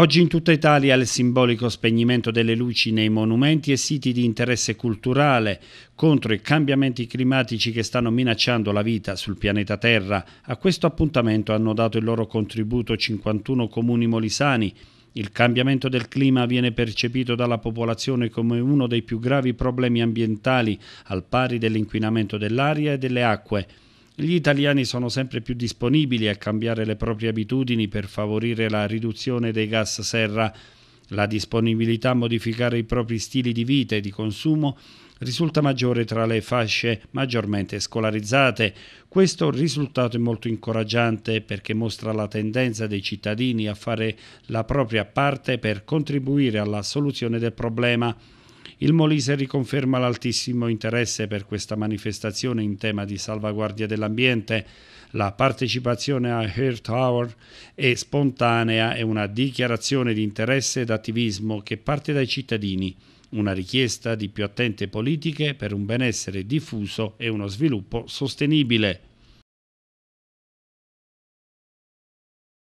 Oggi in tutta Italia il simbolico spegnimento delle luci nei monumenti e siti di interesse culturale contro i cambiamenti climatici che stanno minacciando la vita sul pianeta Terra. A questo appuntamento hanno dato il loro contributo 51 comuni molisani il cambiamento del clima viene percepito dalla popolazione come uno dei più gravi problemi ambientali, al pari dell'inquinamento dell'aria e delle acque. Gli italiani sono sempre più disponibili a cambiare le proprie abitudini per favorire la riduzione dei gas serra. La disponibilità a modificare i propri stili di vita e di consumo risulta maggiore tra le fasce maggiormente scolarizzate. Questo risultato è molto incoraggiante perché mostra la tendenza dei cittadini a fare la propria parte per contribuire alla soluzione del problema. Il Molise riconferma l'altissimo interesse per questa manifestazione in tema di salvaguardia dell'ambiente. La partecipazione a Earth Hour è spontanea e una dichiarazione di interesse ed attivismo che parte dai cittadini una richiesta di più attente politiche per un benessere diffuso e uno sviluppo sostenibile.